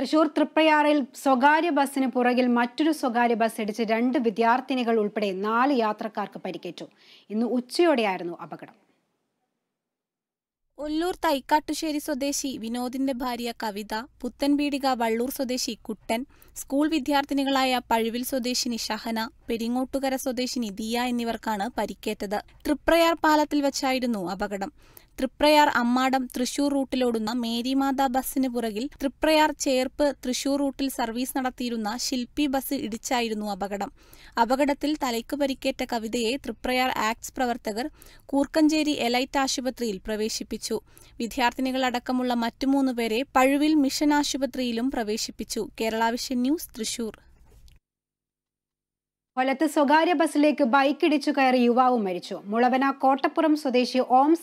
തൃശൂർ തൃപ്രയാറിൽ സ്വകാര്യ ബസ്സിന് പുറകിൽ മറ്റൊരു സ്വകാര്യ ബസ് ഇടിച്ച് രണ്ട് വിദ്യാർത്ഥിനികൾ ഉൾപ്പെടെ നാല് യാത്രക്കാർക്ക് പരിക്കേറ്റു ഇന്ന് ഉച്ചയോടെയായിരുന്നു അപകടം ഒല്ലൂർ തൈക്കാട്ടുശ്ശേരി സ്വദേശി വിനോദിന്റെ ഭാര്യ കവിത പുത്തൻപീടിക വള്ളൂർ സ്വദേശി കുട്ടൻ സ്കൂൾ വിദ്യാർത്ഥിനികളായ പഴുവിൽ സ്വദേശിനി ഷഹന പെരിങ്ങോട്ടുകര സ്വദേശിനി ദിയ എന്നിവർക്കാണ് പരിക്കേറ്റത് തൃപ്രയാർ പാലത്തിൽ വെച്ചായിരുന്നു അപകടം തൃപ്രയാർ അമ്മാടം തൃശൂർ റൂട്ടിലോടുന്ന മേരിമാത ബസ്സിന് പുറകിൽ തൃപ്രയാർ ചേർപ്പ് തൃശൂർ റൂട്ടിൽ സർവീസ് നടത്തിയിരുന്ന ശില്പി ബസ് ഇടിച്ചായിരുന്നു അപകടം അപകടത്തിൽ തലയ്ക്ക് പരിക്കേറ്റ കവിതയെ തൃപ്രയാർ ആക്ട്സ് പ്രവർത്തകർ കൂർക്കഞ്ചേരി എലൈറ്റ് ആശുപത്രിയിൽ പ്രവേശിപ്പിച്ചു വിദ്യാർത്ഥിനികളടക്കമുള്ള മറ്റു മൂന്ന് പേരെ പഴുവിൽ മിഷൻ ആശുപത്രിയിലും പ്രവേശിപ്പിച്ചു കേരള വിഷൻ ന്യൂസ് തൃശൂർ കൊല്ലത്ത് സ്വകാര്യ ബസ്സിലേക്ക് ബൈക്കിടിച്ചു കയറി യുവാവ് മരിച്ചു മുളവന കോട്ടപ്പുറം സ്വദേശി ഓം